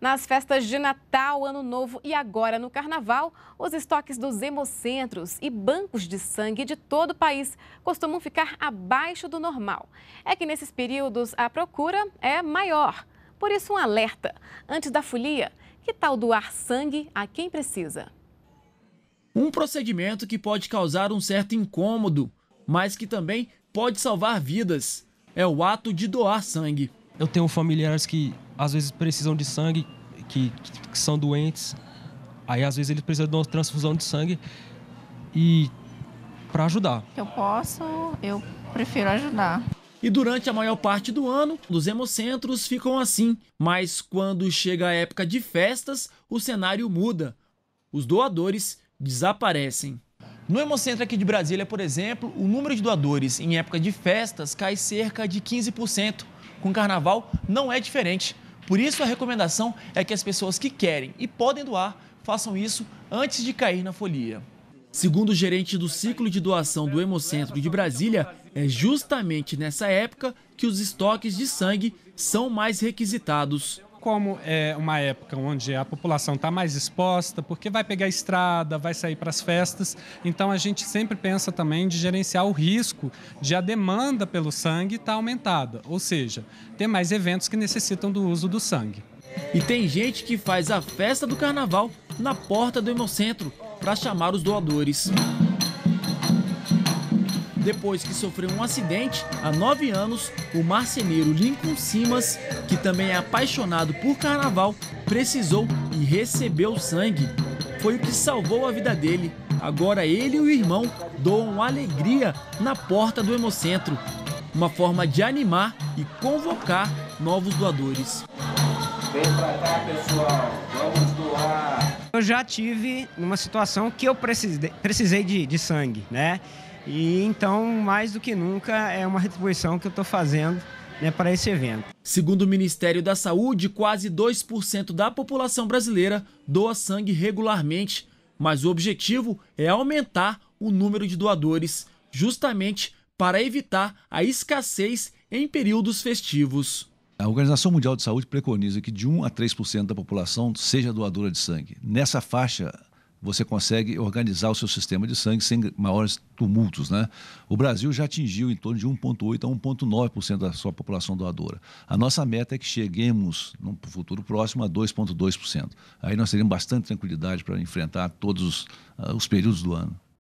Nas festas de Natal, Ano Novo e agora no Carnaval, os estoques dos hemocentros e bancos de sangue de todo o país costumam ficar abaixo do normal. É que nesses períodos a procura é maior. Por isso, um alerta: antes da folia, que tal doar sangue a quem precisa? Um procedimento que pode causar um certo incômodo, mas que também pode salvar vidas. É o ato de doar sangue. Eu tenho familiares que às vezes precisam de sangue, que, que, que são doentes. Aí às vezes eles precisam de uma transfusão de sangue e para ajudar. Eu posso, eu prefiro ajudar. E durante a maior parte do ano, os hemocentros ficam assim, mas quando chega a época de festas, o cenário muda. Os doadores desaparecem. No Hemocentro aqui de Brasília, por exemplo, o número de doadores em época de festas cai cerca de 15%. Com carnaval não é diferente. Por isso, a recomendação é que as pessoas que querem e podem doar façam isso antes de cair na folia. Segundo o gerente do ciclo de doação do Hemocentro de Brasília, é justamente nessa época que os estoques de sangue são mais requisitados como é uma época onde a população está mais exposta, porque vai pegar estrada, vai sair para as festas, então a gente sempre pensa também de gerenciar o risco de a demanda pelo sangue estar tá aumentada, ou seja, ter mais eventos que necessitam do uso do sangue. E tem gente que faz a festa do carnaval na porta do Hemocentro para chamar os doadores. Depois que sofreu um acidente, há nove anos, o marceneiro Lincoln Simas, que também é apaixonado por carnaval, precisou e recebeu sangue. Foi o que salvou a vida dele. Agora ele e o irmão doam alegria na porta do Hemocentro. Uma forma de animar e convocar novos doadores. Vem pra cá, pessoal. Vamos doar. Eu já tive uma situação que eu precisei, precisei de, de sangue, né? E então, mais do que nunca, é uma retribuição que eu estou fazendo né, para esse evento. Segundo o Ministério da Saúde, quase 2% da população brasileira doa sangue regularmente, mas o objetivo é aumentar o número de doadores, justamente para evitar a escassez em períodos festivos. A Organização Mundial de Saúde preconiza que de 1 a 3% da população seja doadora de sangue. Nessa faixa, você consegue organizar o seu sistema de sangue sem maiores tumultos. Né? O Brasil já atingiu em torno de 1,8% a 1,9% da sua população doadora. A nossa meta é que cheguemos, no futuro próximo, a 2,2%. Aí nós teremos bastante tranquilidade para enfrentar todos os, uh, os períodos do ano.